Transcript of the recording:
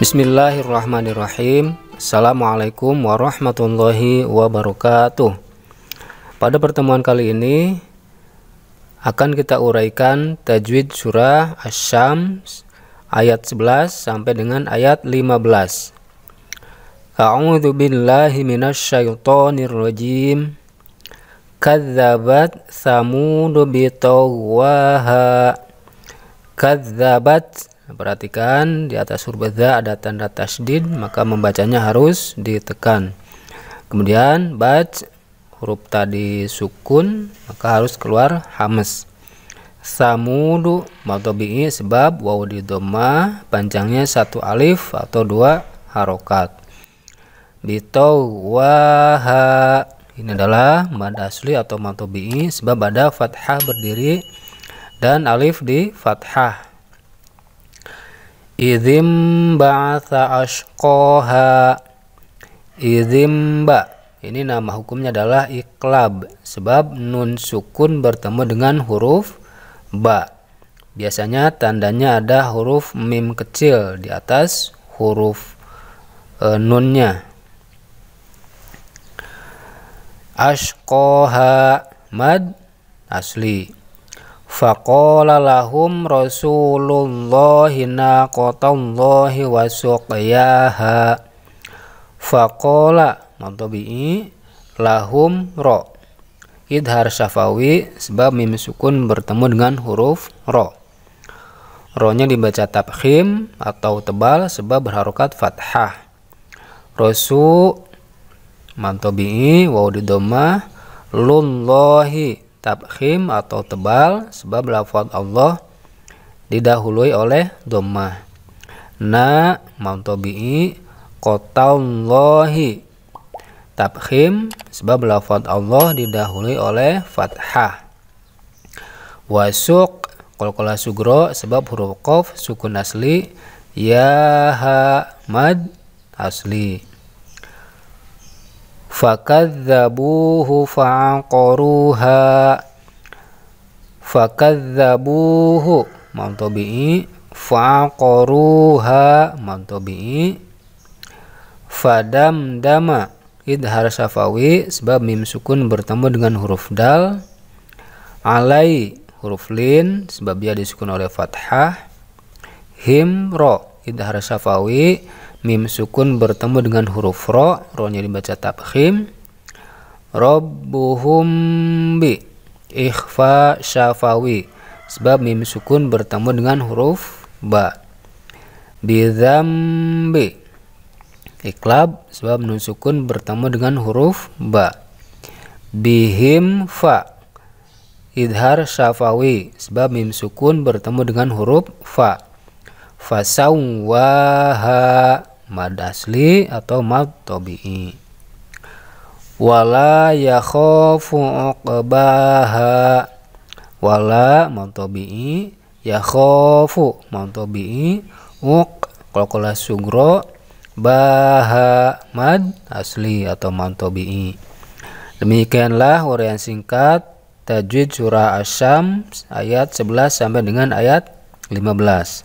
Bismillahirrahmanirrahim Assalamualaikum warahmatullahi wabarakatuh Pada pertemuan kali ini Akan kita uraikan Tajwid surah asyam Ayat 11 sampai dengan ayat 15 A'udhu billahi minasyaitonir rajim. Kadzabat Tsamud bi tawwaha. Kadzabat Perhatikan di atas huruf za ada tanda tasdid maka membacanya harus ditekan. Kemudian baj huruf tadi sukun maka harus keluar hamas. Samudu matobi'i sebab waw di doma panjangnya satu alif atau dua harokat. waha ini adalah mad asli atau matobi'i sebab ada fathah berdiri dan alif di fathah. Izim ba'atha ashqoha izim ba. Ini nama hukumnya adalah iklab sebab nun sukun bertemu dengan huruf ba. Biasanya tandanya ada huruf mim kecil di atas huruf e, nunnya. Ashqoha mad asli faqala lahum rasulullahi naqatallahi wa suqiyaha faqala Mantabi'i lahum ro idhar syafawi sebab mim sukun bertemu dengan huruf ro ronya dibaca tabkhim atau tebal sebab berharokat fathah rasu mantobi'i wa di domah lullahi tabkhim atau tebal sebab lafaz Allah didahului oleh dhammah na mantobi'i qatallahi tabkhim sebab lafaz Allah didahului oleh fathah wasuk kolkola sugro sebab huruf qaf sukun asli ya ha mad asli fakadzabuhu fa'aqaruha fakadzabuhu mantobi'i fa'aqaruha mantobi'i fadam dama idhar safawi sebab mim sukun bertemu dengan huruf dal alai huruf lin sebab dia disukun oleh fathah himro idhar safawi mim sukun bertemu dengan huruf ro ro-nya dibaca tabkhim robbuhum bi ikhfa syafawi sebab mim sukun bertemu dengan huruf ba bidzambi iklab sebab nun sukun bertemu dengan huruf ba bihim fa idhar syafawi sebab mim sukun bertemu dengan huruf fa fasawwaha mad asli atau mad tobi'i wala yakhafu uqbaha wala mantobi'i Mad tobi'i uq qalqala sugro baha mad asli atau Mad tobi'i. demikianlah uraian singkat tajwid surah asyam ayat 11 sampai dengan ayat 15